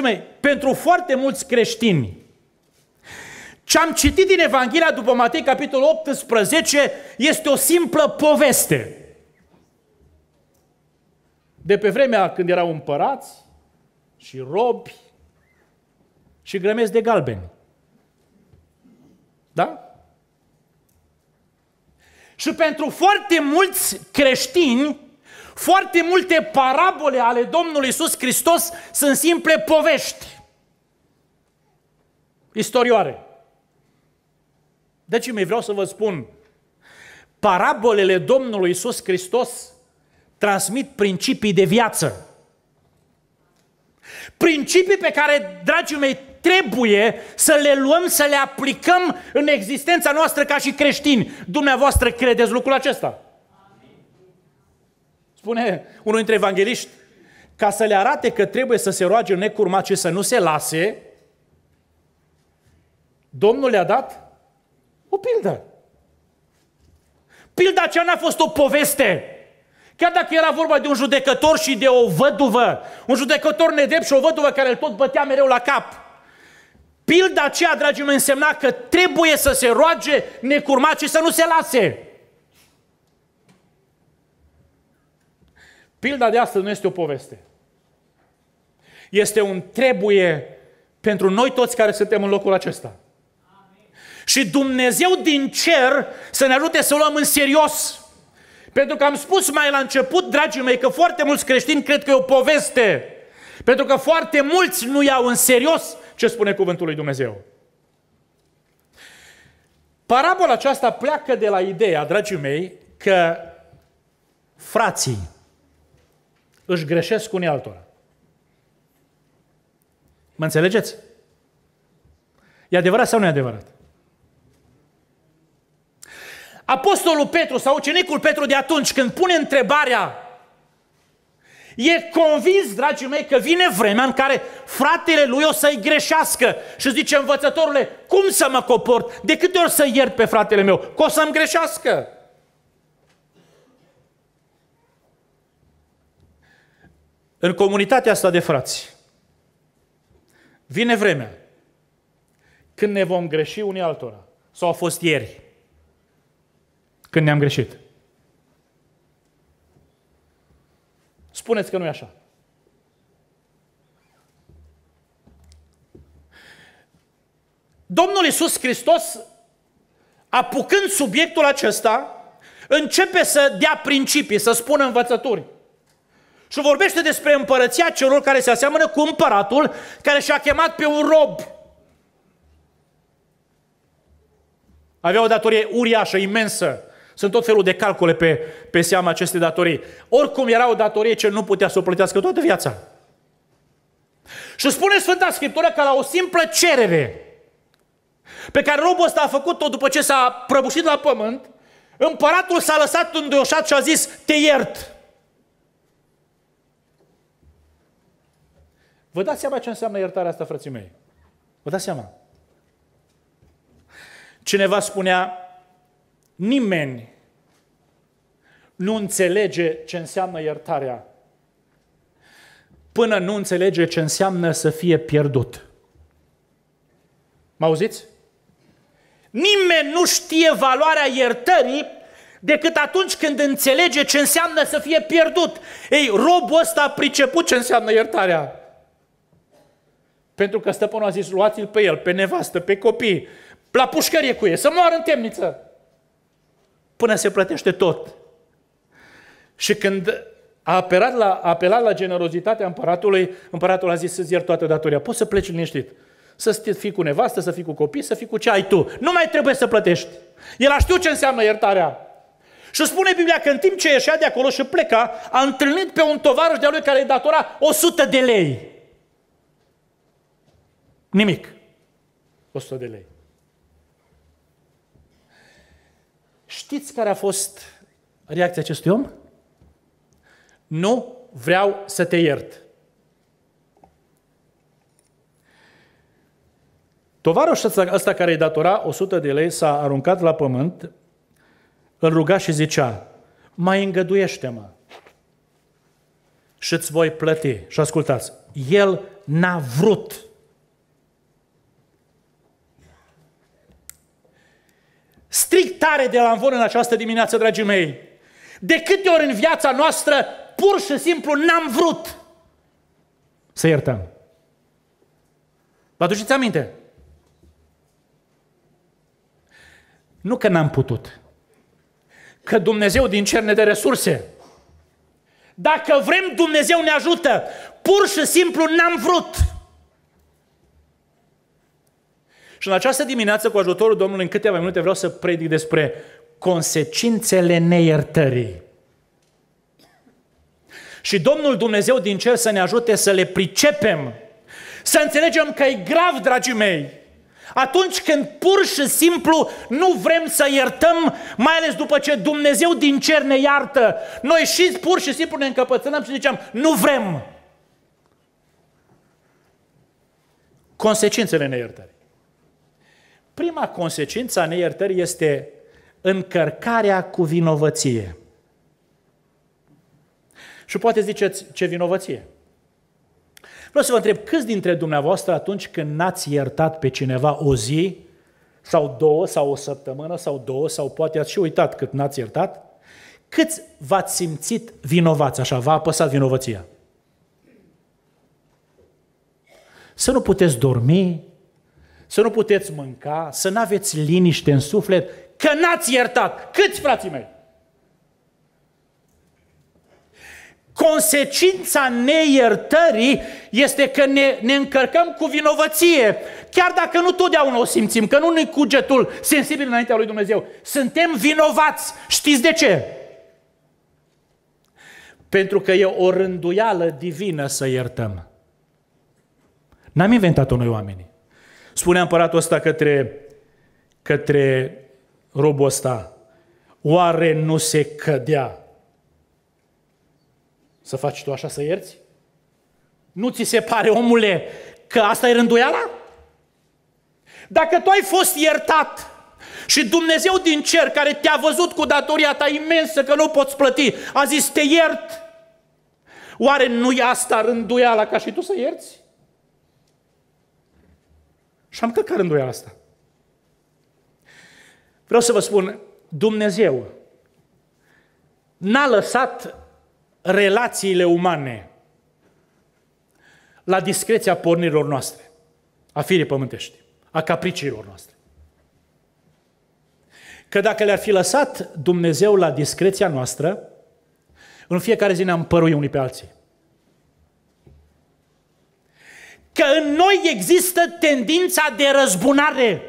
dragii mei, pentru foarte mulți creștini, ce am citit din Evanghelia după Matei, capitolul 18, este o simplă poveste. De pe vremea când erau împărați și robi și grămezi de galbeni. Da? Și pentru foarte mulți creștini, foarte multe parabole ale Domnului Iisus Hristos sunt simple povești. Istorioare. Deci mi vreau să vă spun, parabolele Domnului Iisus Hristos transmit principii de viață. Principii pe care, dragii mei, trebuie să le luăm, să le aplicăm în existența noastră ca și creștini. Dumneavoastră credeți lucrul acesta? Spune unul dintre evangeliști, ca să le arate că trebuie să se roage necurmat și să nu se lase, Domnul le-a dat o pildă. Pilda aceea n-a fost o poveste. Chiar dacă era vorba de un judecător și de o văduvă, un judecător nedrept și o văduvă care îl tot bătea mereu la cap. Pilda aceea, dragii mei, însemna că trebuie să se roage necurmat și să nu se lase. Pilda de astăzi nu este o poveste. Este un trebuie pentru noi toți care suntem în locul acesta. Amin. Și Dumnezeu din cer să ne ajute să o luăm în serios. Pentru că am spus mai la început, dragii mei, că foarte mulți creștini cred că e o poveste. Pentru că foarte mulți nu iau în serios ce spune cuvântul lui Dumnezeu. Parabola aceasta pleacă de la ideea, dragii mei, că frații își greșesc unii altora. Mă înțelegeți? E adevărat sau nu e adevărat? Apostolul Petru sau ucenicul Petru de atunci, când pune întrebarea, e convins, dragii mei, că vine vremea în care fratele lui o să-i greșească și zice, învățătorule, cum să mă coport? De câte ori să iert pe fratele meu? Că o să-mi greșească. în comunitatea asta de frați, vine vremea când ne vom greși unii altora. Sau a fost ieri când ne-am greșit. Spuneți că nu e așa. Domnul Iisus Hristos, apucând subiectul acesta, începe să dea principii, să spună învățături. Și vorbește despre împărăția celor care se aseamănă cu împăratul care și-a chemat pe un rob. Avea o datorie uriașă, imensă. Sunt tot felul de calcule pe, pe seama acestei datorii. Oricum era o datorie ce nu putea să o plătească toată viața. Și spune Sfânta Scriptură că la o simplă cerere pe care robul ăsta a făcut-o după ce s-a prăbușit la pământ, împăratul s-a lăsat îndoioșat și a zis, te iert. Vă dați seama ce înseamnă iertarea asta, frății mei? Vă dați seama? Cineva spunea, nimeni nu înțelege ce înseamnă iertarea până nu înțelege ce înseamnă să fie pierdut. Mă auziți? Nimeni nu știe valoarea iertării decât atunci când înțelege ce înseamnă să fie pierdut. Ei, robul ăsta a priceput ce înseamnă iertarea. Pentru că stăpânul a zis, luați-l pe el, pe nevastă, pe copii, la pușcărie cu ei, să moară în temniță. Până se plătește tot. Și când a apelat la, a apelat la generozitatea împăratului, împăratul a zis să-ți iert toată datoria, poți să pleci liniștit. Să fii cu nevastă, să fii cu copii, să fii cu ce ai tu. Nu mai trebuie să plătești. El a știut ce înseamnă iertarea. Și spune Biblia că în timp ce ieșea de acolo și pleca, a întâlnit pe un tovarăș de-a lui care îi datora 100 de lei. Nimic. 100 de lei. Știți care a fost reacția acestui om? Nu vreau să te iert. Tovarășul ăsta care îi datora 100 de lei s-a aruncat la pământ, îl ruga și zicea, mai îngăduiește-mă și îți voi plăti. Și ascultați, el n-a vrut strict tare de la învon în această dimineață, dragii mei. De câte ori în viața noastră, pur și simplu, n-am vrut să iertăm. Vă aduceți aminte? Nu că n-am putut. Că Dumnezeu din cer ne dă resurse. Dacă vrem, Dumnezeu ne ajută. Pur și simplu n-am vrut. Și în această dimineață, cu ajutorul Domnului, în câteva minute vreau să predic despre consecințele neiertării. Și Domnul Dumnezeu din cer să ne ajute să le pricepem, să înțelegem că e grav, dragii mei, atunci când pur și simplu nu vrem să iertăm, mai ales după ce Dumnezeu din cer ne iartă, noi și pur și simplu ne încăpățânăm și zicem, nu vrem. Consecințele neiertării. Prima consecință a neiertării este încărcarea cu vinovăție. Și poate ziceți, ce vinovăție? Vreau să vă întreb, câți dintre dumneavoastră atunci când n-ați iertat pe cineva o zi, sau două, sau o săptămână, sau două, sau poate ați și uitat cât n-ați iertat, câți v-ați simțit vinovați, așa, v-a apăsat vinovăția? Să nu puteți dormi, să nu puteți mânca, să nu aveți liniște în suflet, că n-ați iertat. Câți, frații mei? Consecința neiertării este că ne, ne încărcăm cu vinovăție, chiar dacă nu totdeauna o simțim, că nu ne cugetul sensibil înaintea lui Dumnezeu. Suntem vinovați. Știți de ce? Pentru că e o rânduială divină să iertăm. N-am inventat-o noi oamenii. Spune împăratul ăsta către, către robul ăsta, oare nu se cădea? Să faci tu așa să ierți? Nu ți se pare, omule, că asta e rânduiala? Dacă tu ai fost iertat și Dumnezeu din cer, care te-a văzut cu datoria ta imensă că nu poți plăti, a zis, te iert. Oare nu e asta rânduiala ca și tu să ierți? Și am căcat rândul asta. Vreau să vă spun, Dumnezeu n-a lăsat relațiile umane la discreția pornirilor noastre, a firii pământești, a capriciilor noastre. Că dacă le-ar fi lăsat Dumnezeu la discreția noastră, în fiecare zi ne-am părui unii pe alții. că în noi există tendința de răzbunare.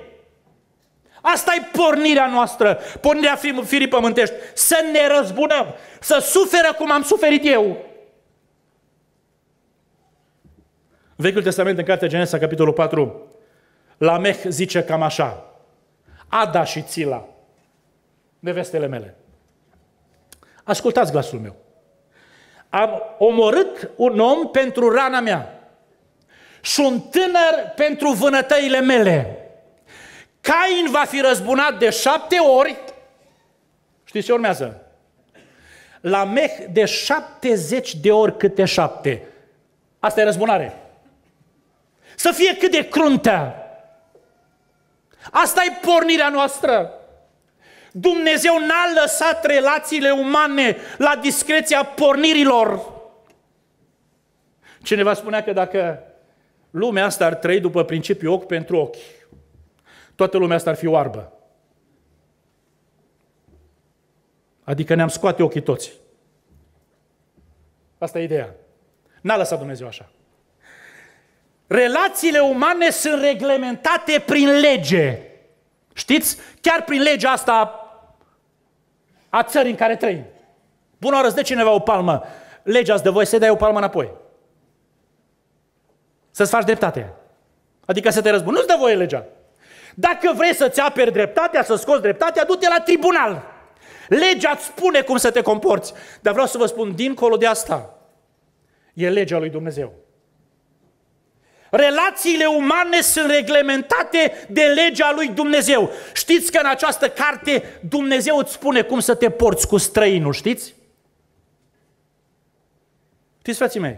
Asta e pornirea noastră, pornirea firii pământești, să ne răzbunăm, să suferă cum am suferit eu. Vechiul Testament, în Cartea Genesa, capitolul 4, Lameh zice cam așa, Ada și Țila, nevestele mele, ascultați glasul meu. Am omorât un om pentru rana mea un tânăr pentru vânătăile mele. Cain va fi răzbunat de șapte ori. Știți ce urmează? La Meh de șaptezeci de ori câte șapte. Asta e răzbunare. Să fie cât de cruntă. Asta e pornirea noastră. Dumnezeu n-a lăsat relațiile umane la discreția pornirilor. Cineva spunea că dacă Lumea asta ar trăi după principiul ochi pentru ochi. Toată lumea asta ar fi oarbă. Adică ne-am scoate ochii toți. Asta e ideea. N-a lăsat Dumnezeu așa. Relațiile umane sunt reglementate prin lege. Știți? Chiar prin legea asta a țării în care trăim. Bună oră, îți dă cineva o palmă. Legea îți dă voie să dai o palmă înapoi. Să-ți faci dreptate. Adică să te răzbun. Nu-ți dă voie legea. Dacă vrei să-ți aperi dreptatea, să scoți dreptatea, du-te la tribunal. Legea îți spune cum să te comporți. Dar vreau să vă spun, dincolo de asta, e legea lui Dumnezeu. Relațiile umane sunt reglementate de legea lui Dumnezeu. Știți că în această carte Dumnezeu îți spune cum să te porți cu străinul, știți? Știți, frații mei?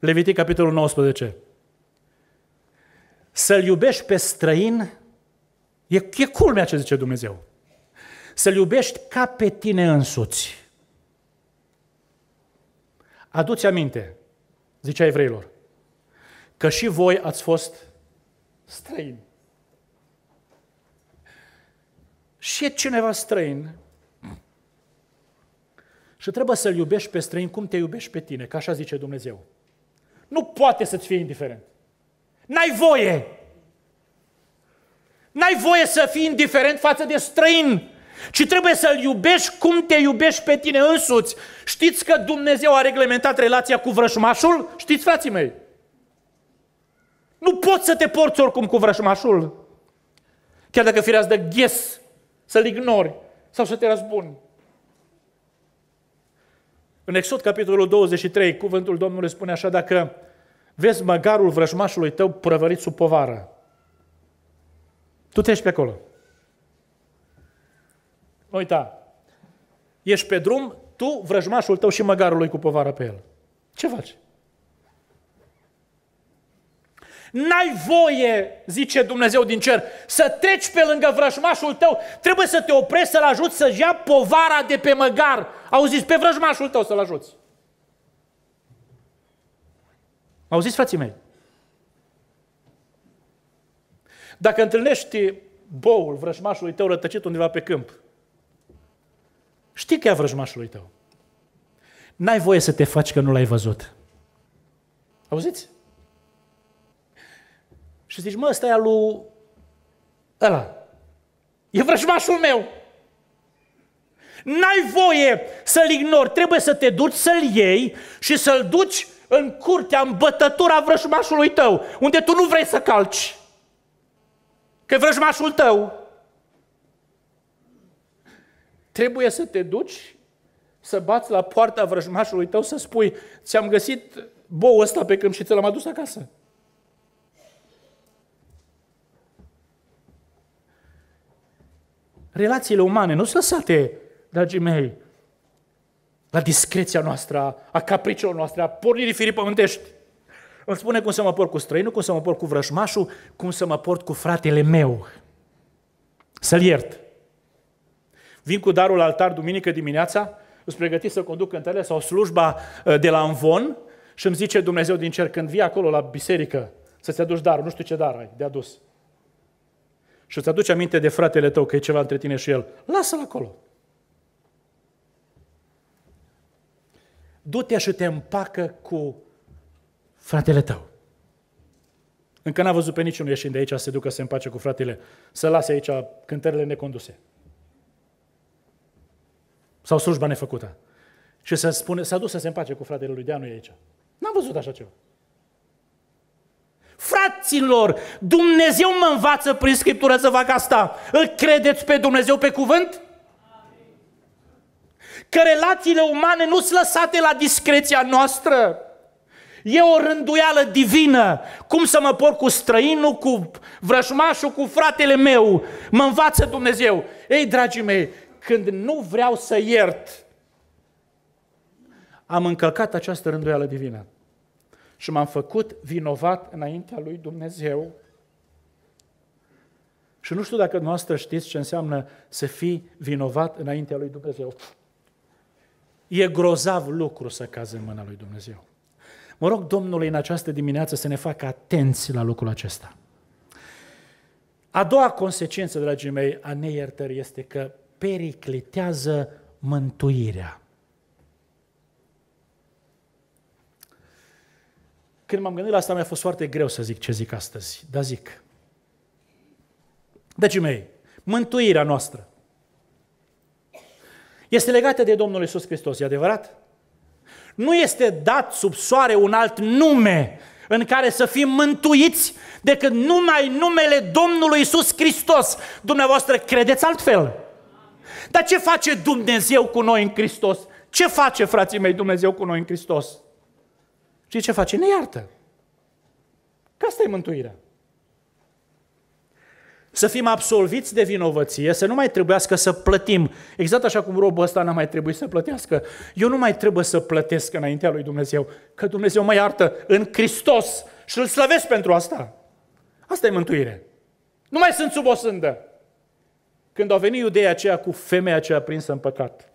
Levitic, capitolul 19. Să-l iubești pe străin, e, e culmea ce zice Dumnezeu. Să-l iubești ca pe tine însuți. Aduți aminte, zicea evreilor, că și voi ați fost străini. Și e cineva străin și trebuie să-l iubești pe străin cum te iubești pe tine, ca așa zice Dumnezeu nu poate să-ți fie indiferent. N-ai voie. N-ai voie să fii indiferent față de străin, ci trebuie să-l iubești cum te iubești pe tine însuți. Știți că Dumnezeu a reglementat relația cu vrășmașul? Știți, frații mei? Nu poți să te porți oricum cu vrășmașul. Chiar dacă fireați de ghes să-l ignori sau să te răzbuni. În Exod, capitolul 23, cuvântul Domnului spune așa, dacă vezi măgarul vrăjmașului tău prăvărit sub povară, tu te ești pe acolo. uita, ești pe drum, tu, vrăjmașul tău și măgarul lui cu povară pe el. Ce faci? N-ai voie, zice Dumnezeu din cer, să treci pe lângă vrăjmașul tău. Trebuie să te oprești, să-l ajuți să ia povara de pe măgar. Auziți, pe vrăjmașul tău să-l ajuți. Auziți, frații mei? Dacă întâlnești boul vrăjmașului tău rătăcit undeva pe câmp, știi că e vrăjmașului tău. N-ai voie să te faci că nu l-ai văzut. Auziți? și zici, mă, ăsta e lui ăla. E vrăjmașul meu. N-ai voie să-l ignori, trebuie să te duci să-l iei și să-l duci în curtea, în bătătura vrăjmașului tău, unde tu nu vrei să calci. Că e vrăjmașul tău. Trebuie să te duci să bați la poarta vrăjmașului tău, să spui, ți-am găsit boul ăsta pe câmp și ți l-am adus acasă. relațiile umane nu sunt lăsate, dragii mei, la discreția noastră, a capriciilor noastre, a pornirii firii pământești. Îmi spune cum să mă port cu străinul, cum să mă port cu vrășmașul, cum să mă port cu fratele meu. Să-l iert. Vin cu darul altar duminică dimineața, îți pregăti să conduc cântările sau slujba uh, de la Învon și îmi zice Dumnezeu din cer, când vii acolo la biserică să-ți aduci darul, nu știu ce dar ai de adus și îți aduci aminte de fratele tău că e ceva între tine și el, lasă-l acolo. Du-te și te împacă cu fratele tău. Încă n-a văzut pe niciunul ieșind de aici să se ducă să se împace cu fratele, să lase aici cântările neconduse. Sau slujba nefăcută. Și să spune, s-a dus să se împace cu fratele lui Deanu e aici. N-am văzut așa ceva. Fraților, Dumnezeu mă învață prin Scriptură să fac asta. Îl credeți pe Dumnezeu pe cuvânt? Că relațiile umane nu sunt lăsate la discreția noastră. E o rânduială divină. Cum să mă porc cu străinul, cu vrășmașul, cu fratele meu? Mă învață Dumnezeu. Ei, dragii mei, când nu vreau să iert, am încălcat această rânduială divină și m-am făcut vinovat înaintea lui Dumnezeu. Și nu știu dacă noastră știți ce înseamnă să fii vinovat înaintea lui Dumnezeu. E grozav lucru să cazi în mâna lui Dumnezeu. Mă rog Domnului în această dimineață să ne facă atenți la lucrul acesta. A doua consecință, dragii mei, a neiertării este că periclitează mântuirea. Când m-am gândit la asta, mi-a fost foarte greu să zic ce zic astăzi, dar zic. Deci, mei, mântuirea noastră este legată de Domnul Isus Hristos, e adevărat? Nu este dat sub soare un alt nume în care să fim mântuiți decât numai numele Domnului Isus Hristos. Dumneavoastră credeți altfel. Dar ce face Dumnezeu cu noi în Hristos? Ce face, frații mei, Dumnezeu cu noi în Hristos? Și ce face? Ne iartă. Că asta e mântuirea. Să fim absolviți de vinovăție, să nu mai trebuiască să plătim. Exact așa cum robul ăsta n-a mai trebuit să plătească. Eu nu mai trebuie să plătesc înaintea lui Dumnezeu, că Dumnezeu mă iartă în Hristos și îl slăvesc pentru asta. Asta e mântuire. Nu mai sunt sub o sândă. Când au venit iudeia aceea cu femeia aceea prinsă în păcat,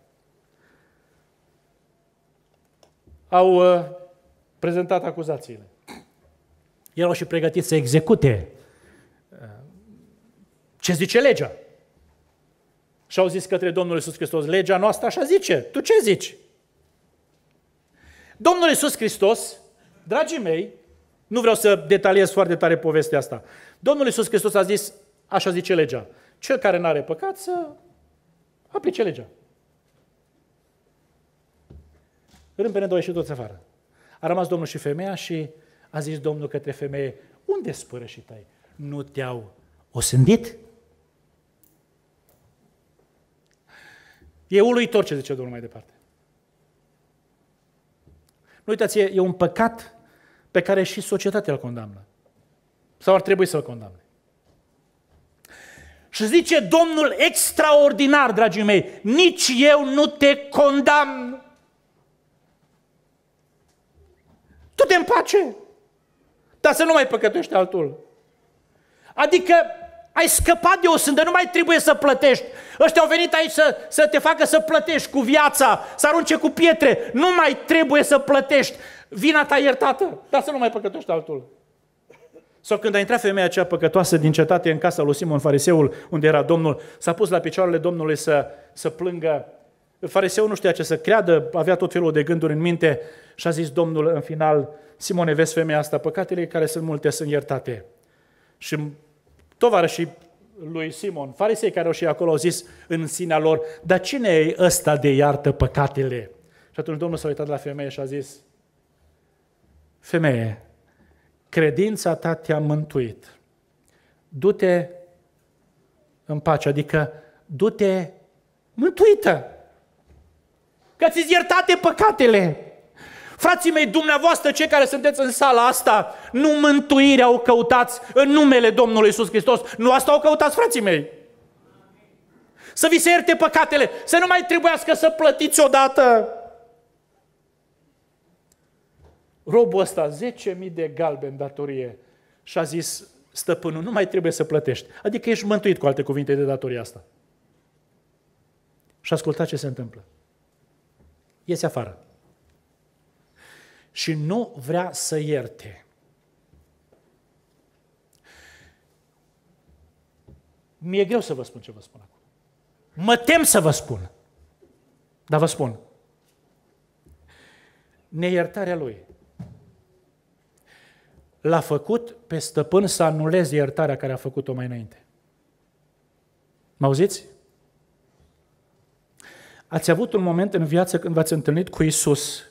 au uh, prezentat acuzațiile. Erau și pregătiți să execute uh, ce zice legea. Și au zis către Domnul Iisus Hristos, legea noastră așa zice, tu ce zici? Domnul Iisus Hristos, dragii mei, nu vreau să detaliez foarte tare povestea asta. Domnul Iisus Hristos a zis, așa zice legea, cel care n-are păcat să aplice legea. Râmpene doi și toți afară. A rămas Domnul și femeia și a zis Domnul către femeie, unde și tai? Nu te-au osândit? E uluitor ce zice Domnul mai departe. Nu uitați, e un păcat pe care și societatea îl condamnă. Sau ar trebui să-l condamne. Și zice Domnul extraordinar, dragii mei, nici eu nu te condamn. du-te în pace! Dar să nu mai păcătuiești altul. Adică ai scăpat de o sândă, nu mai trebuie să plătești. Ăștia au venit aici să, să te facă să plătești cu viața, să arunce cu pietre. Nu mai trebuie să plătești. Vina ta iertată, dar să nu mai păcătuiești altul. Sau când a intrat femeia aceea păcătoasă din cetate în casa lui Simon Fariseul, unde era Domnul, s-a pus la picioarele Domnului să, să plângă Fariseul nu știa ce să creadă, avea tot felul de gânduri în minte și a zis Domnul în final, Simone, vezi femeia asta, păcatele care sunt multe sunt iertate. Și tovarășii lui Simon, farisei care au și acolo au zis în sinea lor, dar cine e ăsta de iartă păcatele? Și atunci Domnul s-a uitat la femeie și a zis, femeie, credința ta te-a mântuit. Du-te în pace, adică du-te mântuită că ți-ți iertate păcatele. Frații mei, dumneavoastră, cei care sunteți în sala asta, nu mântuirea o căutați în numele Domnului Isus Hristos. Nu asta o căutați, frații mei. Să vi se ierte păcatele, să nu mai trebuiască să plătiți odată. Robul ăsta, 10.000 de galben datorie și a zis, stăpânul, nu mai trebuie să plătești. Adică ești mântuit, cu alte cuvinte, de datoria asta. Și ascultați ce se întâmplă iese afară. Și nu vrea să ierte. Mi-e greu să vă spun ce vă spun acum. Mă tem să vă spun. Dar vă spun. Neiertarea lui l-a făcut pe stăpân să anuleze iertarea care a făcut-o mai înainte. Mă auziți? Ați avut un moment în viață când v-ați întâlnit cu Isus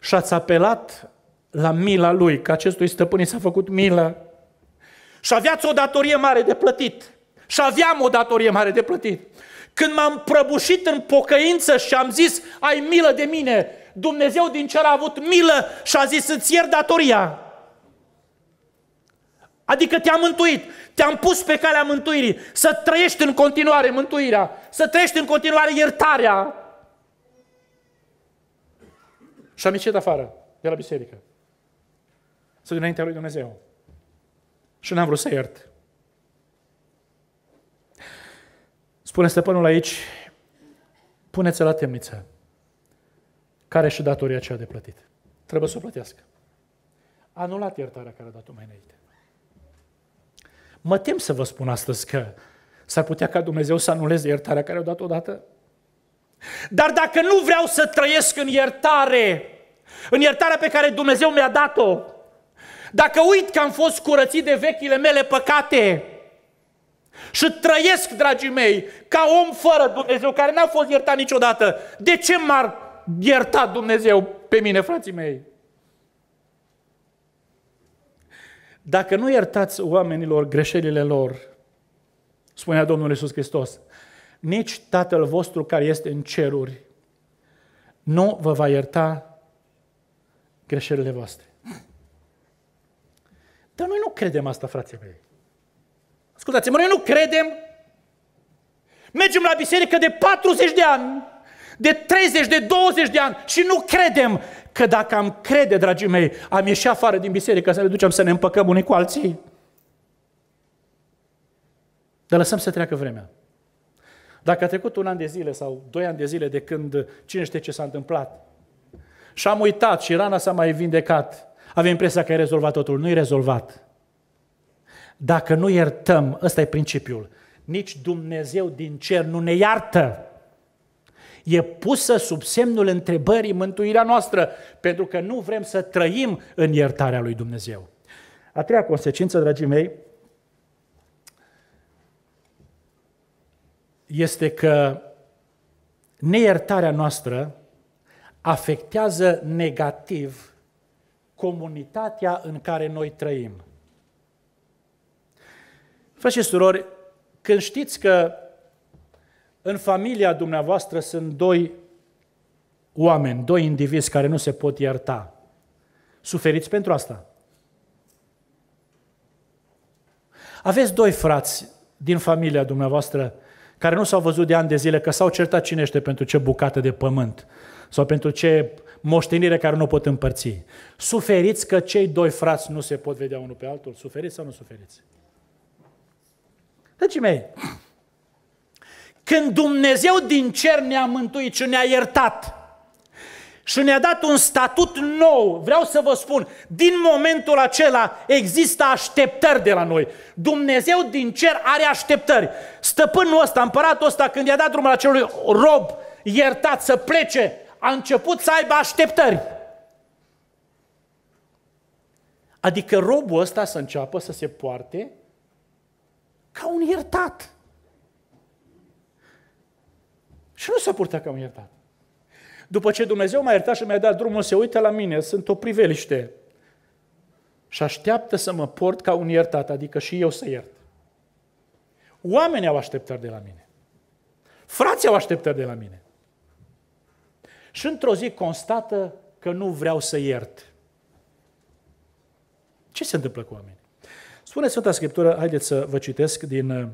și ați apelat la mila Lui, că acestui stăpân s-a făcut milă și aveați o datorie mare de plătit. Și aveam o datorie mare de plătit. Când m-am prăbușit în pocăință și am zis, ai milă de mine, Dumnezeu din cer a avut milă și a zis, îți iert datoria. Adică te-am mântuit, te-am pus pe calea mântuirii, să trăiești în continuare mântuirea, să trăiești în continuare iertarea. Și am ieșit afară, de la biserică, să dinaintea lui Dumnezeu. Și n-am vrut să iert. Spune stăpânul aici, puneți la temniță care și datoria cea de plătit. Trebuie să o plătească. Anulat iertarea care a dat-o mai înainte. Mă tem să vă spun astăzi că s-ar putea ca Dumnezeu să anuleze iertarea care o dat odată. Dar dacă nu vreau să trăiesc în iertare, în iertarea pe care Dumnezeu mi-a dat-o, dacă uit că am fost curățit de vechile mele păcate și trăiesc, dragii mei, ca om fără Dumnezeu, care n-a fost iertat niciodată, de ce m-ar ierta Dumnezeu pe mine, frații mei? Dacă nu iertați oamenilor greșelile lor, spunea Domnul Iisus Hristos, nici Tatăl vostru care este în ceruri nu vă va ierta greșelile voastre. Dar noi nu credem asta, frații mei. Ascultați-mă, noi nu credem. Mergem la biserică de 40 de ani, de 30, de 20 de ani și nu credem Că dacă am crede, dragii mei, am ieșit afară din biserică să ne ducem să ne împăcăm unii cu alții. Dar lăsăm să treacă vremea. Dacă a trecut un an de zile sau doi ani de zile de când cine știe ce s-a întâmplat și am uitat și rana s-a mai vindecat, avem impresia că e rezolvat totul. Nu e rezolvat. Dacă nu iertăm, ăsta e principiul, nici Dumnezeu din cer nu ne iartă e pusă sub semnul întrebării mântuirea noastră, pentru că nu vrem să trăim în iertarea lui Dumnezeu. A treia consecință, dragii mei, este că neiertarea noastră afectează negativ comunitatea în care noi trăim. Frăți și surori, când știți că în familia dumneavoastră sunt doi oameni, doi indivizi care nu se pot ierta. Suferiți pentru asta. Aveți doi frați din familia dumneavoastră care nu s-au văzut de ani de zile, că s-au certat cinește pentru ce bucată de pământ sau pentru ce moștenire care nu pot împărți. Suferiți că cei doi frați nu se pot vedea unul pe altul? Suferiți sau nu suferiți? Deci mei, când Dumnezeu din cer ne-a mântuit și ne-a iertat și ne-a dat un statut nou, vreau să vă spun, din momentul acela există așteptări de la noi. Dumnezeu din cer are așteptări. Stăpânul ăsta, împăratul ăsta, când i-a dat drumul acelui rob iertat să plece, a început să aibă așteptări. Adică robul ăsta să înceapă să se poarte ca un iertat. Și nu s-a purtat că am iertat. După ce Dumnezeu m-a iertat și mi-a dat drumul, se uită la mine, sunt o priveliște. Și așteaptă să mă port ca un iertat, adică și eu să iert. Oamenii au așteptări de la mine. Frații au așteptări de la mine. Și într-o zi constată că nu vreau să iert. Ce se întâmplă cu oamenii? Spune Sfânta Scriptură, haideți să vă citesc din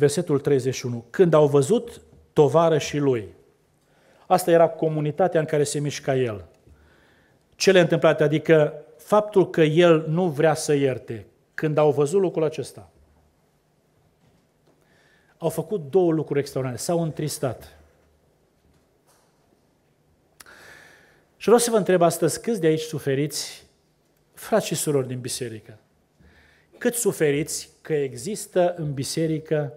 versetul 31. Când au văzut tovarășii lui, asta era comunitatea în care se mișca el, cele întâmplate, adică faptul că el nu vrea să ierte, când au văzut lucrul acesta, au făcut două lucruri extraordinare, s-au întristat. Și vreau să vă întreb astăzi, câți de aici suferiți, frați și surori din biserică? Cât suferiți că există în biserică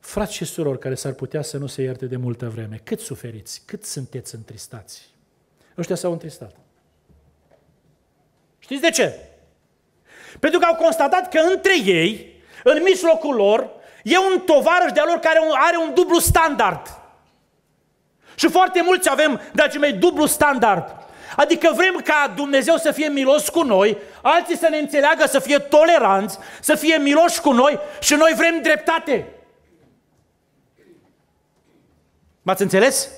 Frați și surori care s-ar putea să nu se ierte de multă vreme, cât suferiți, cât sunteți întristați? Ăștia s-au întristat. Știți de ce? Pentru că au constatat că între ei, în mijlocul lor, e un tovarăș de-a lor care are un dublu standard. Și foarte mulți avem, dragii mei, dublu standard. Adică vrem ca Dumnezeu să fie milos cu noi, alții să ne înțeleagă, să fie toleranți, să fie miloși cu noi și noi vrem dreptate. M-ați înțeles?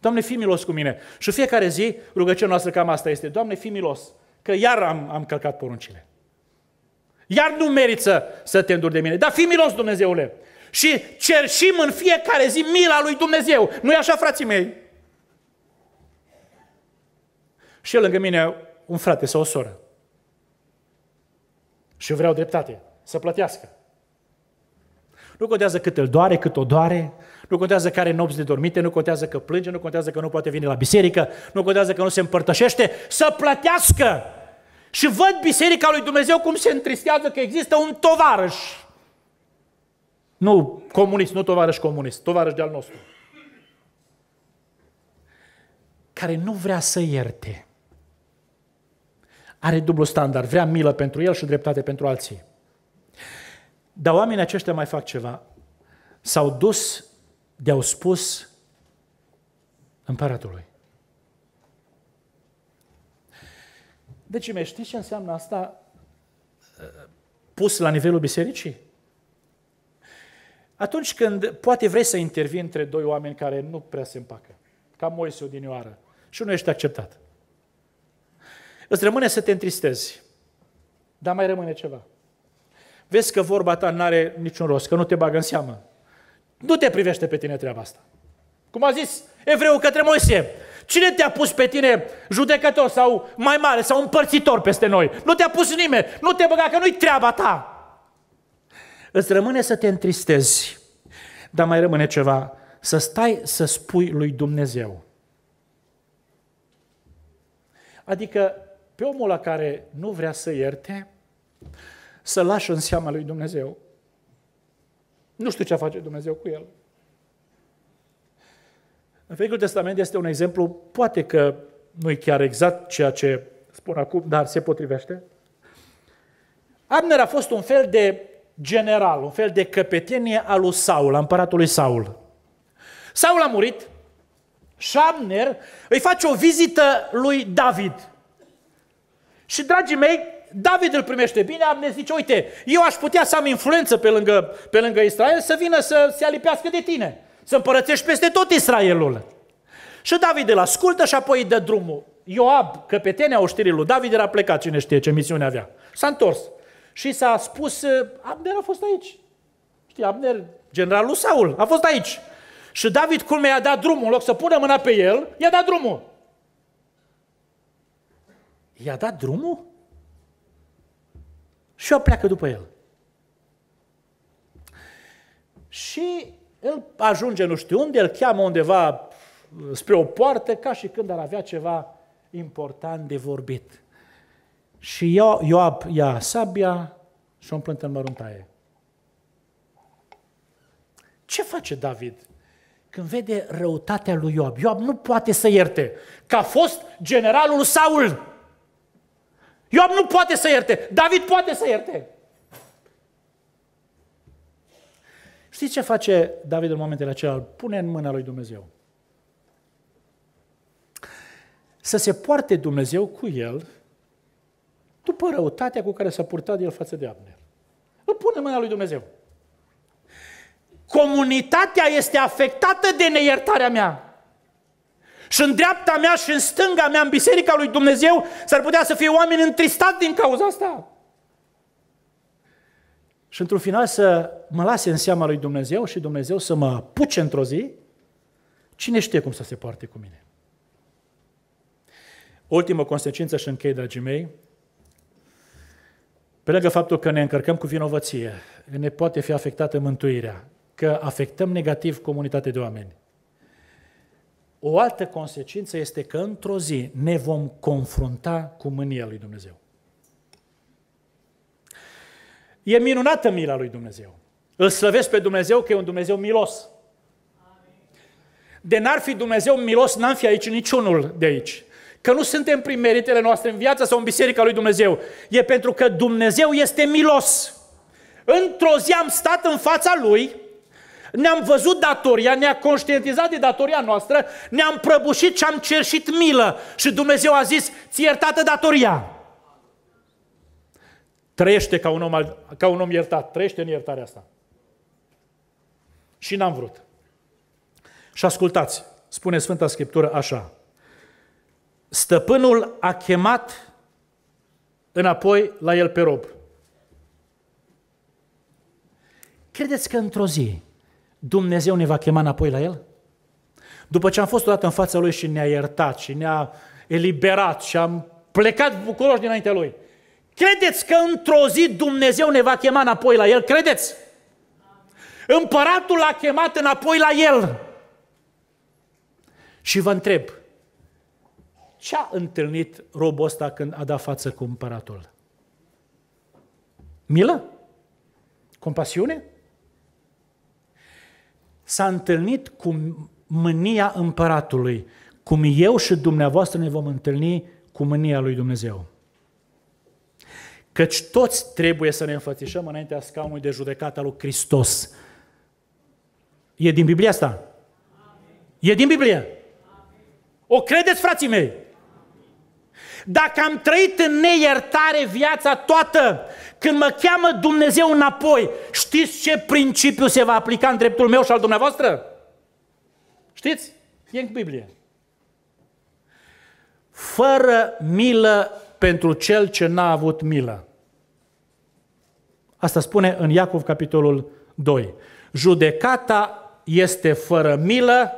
Doamne, fi milos cu mine. Și fiecare zi rugăciunea noastră cam asta este. Doamne, fi milos. Că iar am, am călcat poruncile. Iar nu merită să, te înduri de mine. Dar fi milos, Dumnezeule. Și cerșim în fiecare zi mila lui Dumnezeu. nu e așa, frații mei? Și el lângă mine un frate sau o soră. Și eu vreau dreptate. Să plătească. Nu contează cât îl doare, cât o doare, nu contează care nopți de dormite, nu contează că plânge, nu contează că nu poate veni la biserică, nu contează că nu se împărtășește, să plătească! Și văd biserica lui Dumnezeu cum se întristează că există un tovarăș. Nu comunist, nu tovarăș comunist, tovarăș de-al nostru. Care nu vrea să ierte. Are dublu standard, vrea milă pentru el și dreptate pentru alții. Dar oamenii aceștia mai fac ceva. S-au dus de-au spus împăratului. Deci, mai știți ce înseamnă asta uh, pus la nivelul bisericii? Atunci când poate vrei să intervii între doi oameni care nu prea se împacă, ca Moise odinioară, și nu ești acceptat. Îți rămâne să te întristezi, dar mai rămâne ceva vezi că vorba ta nu are niciun rost, că nu te bagă în seamă. Nu te privește pe tine treaba asta. Cum a zis evreul către Moise, cine te-a pus pe tine judecător sau mai mare sau împărțitor peste noi? Nu te-a pus nimeni, nu te băga, că nu-i treaba ta. Îți rămâne să te întristezi, dar mai rămâne ceva, să stai să spui lui Dumnezeu. Adică pe omul la care nu vrea să ierte, să lași în seama lui Dumnezeu. Nu știu ce face Dumnezeu cu el. În Vechiul Testament este un exemplu, poate că nu e chiar exact ceea ce spun acum, dar se potrivește. Abner a fost un fel de general, un fel de căpetenie al lui Saul, împăratul lui Saul. Saul a murit și Abner îi face o vizită lui David. Și, dragii mei, David îl primește bine, Abner zice, uite, eu aș putea să am influență pe lângă, pe lângă Israel să vină să se alipească de tine, să împărățești peste tot Israelul. Și David îl ascultă și apoi îi dă drumul. Ioab, căpetenea oștirii lui David, era plecat, cine știe ce misiune avea. S-a întors și s-a spus, uh, Abner a fost aici. Știi, Abner, generalul Saul, a fost aici. Și David, cum i-a dat drumul, în loc să pună mâna pe el, i-a dat drumul. I-a dat drumul? și o pleacă după el. Și el ajunge nu știu unde, îl cheamă undeva spre o poartă, ca și când ar avea ceva important de vorbit. Și Io- Ioab ia sabia și o împlântă în măruntaie. Ce face David când vede răutatea lui Ioab? Ioab nu poate să ierte că a fost generalul Saul. Ioab nu poate să ierte. David poate să ierte. Știți ce face David în momentele acelea? Îl pune în mâna lui Dumnezeu. Să se poarte Dumnezeu cu el după răutatea cu care s-a purtat el față de Abner. Îl pune în mâna lui Dumnezeu. Comunitatea este afectată de neiertarea mea. Și în dreapta mea și în stânga mea, în biserica lui Dumnezeu, s-ar putea să fie oameni întristați din cauza asta. Și într-un final să mă lase în seama lui Dumnezeu și Dumnezeu să mă puce într-o zi, cine știe cum să se poarte cu mine? Ultimă consecință și închei, dragii mei, pe lângă faptul că ne încărcăm cu vinovăție, ne poate fi afectată mântuirea, că afectăm negativ comunitatea de oameni. O altă consecință este că într-o zi ne vom confrunta cu mânia lui Dumnezeu. E minunată mila lui Dumnezeu. Îl slăvesc pe Dumnezeu că e un Dumnezeu milos. De n-ar fi Dumnezeu milos, n-am fi aici niciunul de aici. Că nu suntem prin meritele noastre în viața sau în biserica lui Dumnezeu. E pentru că Dumnezeu este milos. Într-o zi am stat în fața Lui ne-am văzut datoria, ne-a conștientizat de datoria noastră, ne-am prăbușit și am cerșit milă. Și Dumnezeu a zis, ți iertată datoria. Trăiește ca un om, ca un om iertat, trăiește în iertarea asta. Și n-am vrut. Și ascultați, spune Sfânta Scriptură așa. Stăpânul a chemat înapoi la el pe rob. Credeți că într-o zi Dumnezeu ne va chema înapoi la El? După ce am fost odată în fața Lui și ne-a iertat și ne-a eliberat și am plecat bucuroși dinaintea Lui, credeți că într-o zi Dumnezeu ne va chema înapoi la El? Credeți? Împăratul l-a chemat înapoi la El. Și vă întreb, ce a întâlnit robul ăsta când a dat față cu împăratul? Milă? Compasiune? s-a întâlnit cu mânia împăratului, cum eu și dumneavoastră ne vom întâlni cu mânia lui Dumnezeu. Căci toți trebuie să ne înfățișăm înaintea scaunului de judecată al lui Hristos. E din Biblia asta? E din Biblie. O credeți, frații mei? Dacă am trăit în neiertare viața toată, când mă cheamă Dumnezeu înapoi, știți ce principiu se va aplica în dreptul meu și al dumneavoastră? Știți? E în Biblie. Fără milă pentru cel ce n-a avut milă. Asta spune în Iacov capitolul 2. Judecata este fără milă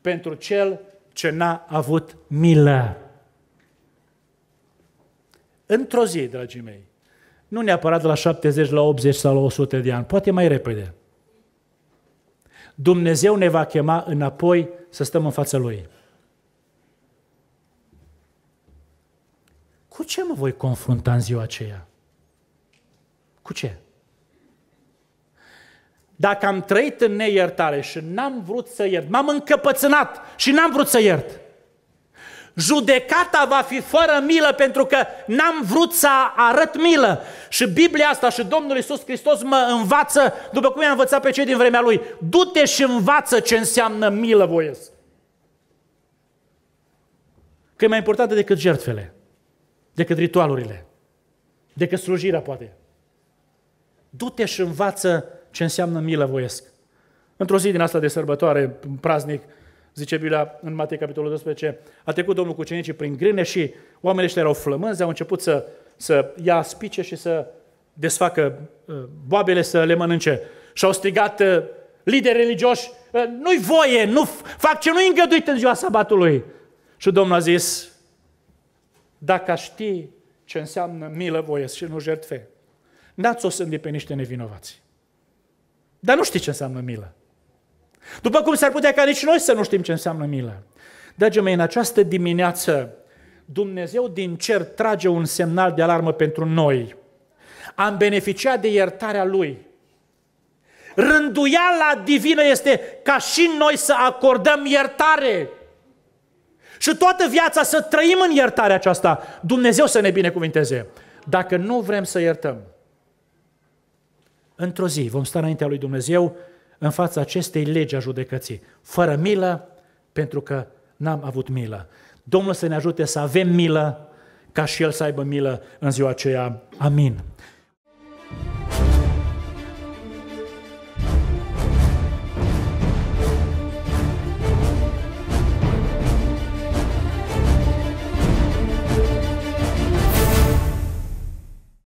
pentru cel ce n-a avut milă. Într-o zi, dragii mei. Nu neapărat de la 70, la 80 sau la 100 de ani, poate mai repede. Dumnezeu ne va chema înapoi să stăm în fața Lui. Cu ce mă voi confrunta în ziua aceea? Cu ce? Dacă am trăit în neiertare și n-am vrut să iert, m-am încăpățânat și n-am vrut să iert, judecata va fi fără milă pentru că n-am vrut să arăt milă. Și Biblia asta și Domnul Iisus Hristos mă învață, după cum i-a învățat pe cei din vremea Lui, du-te și învață ce înseamnă milă voiesc. Că e mai importantă decât jertfele, decât ritualurile, decât slujirea poate. Du-te și învață ce înseamnă milă voiesc. Într-o zi din asta de sărbătoare, praznic, zice Biblia în Matei capitolul 12, a trecut Domnul cu cenicii prin grâne și oamenii ăștia erau flămânzi, au început să, să ia spice și să desfacă uh, boabele, să le mănânce. Și au strigat uh, lideri religioși, uh, nu-i voie, nu fac ce nu-i îngăduit în ziua sabatului. Și Domnul a zis, dacă aș ști ce înseamnă milă voie și nu jertfe, n-ați o să pe niște nevinovați. Dar nu știi ce înseamnă milă. După cum s-ar putea ca nici noi să nu știm ce înseamnă milă. Dragii mei, în această dimineață, Dumnezeu din cer trage un semnal de alarmă pentru noi. Am beneficiat de iertarea Lui. Rânduiala divină este ca și noi să acordăm iertare. Și toată viața să trăim în iertarea aceasta. Dumnezeu să ne binecuvinteze. Dacă nu vrem să iertăm, într-o zi vom sta înaintea lui Dumnezeu în fața acestei legi a judecății, fără milă, pentru că n-am avut milă. Domnul să ne ajute să avem milă, ca și El să aibă milă în ziua aceea. Amin.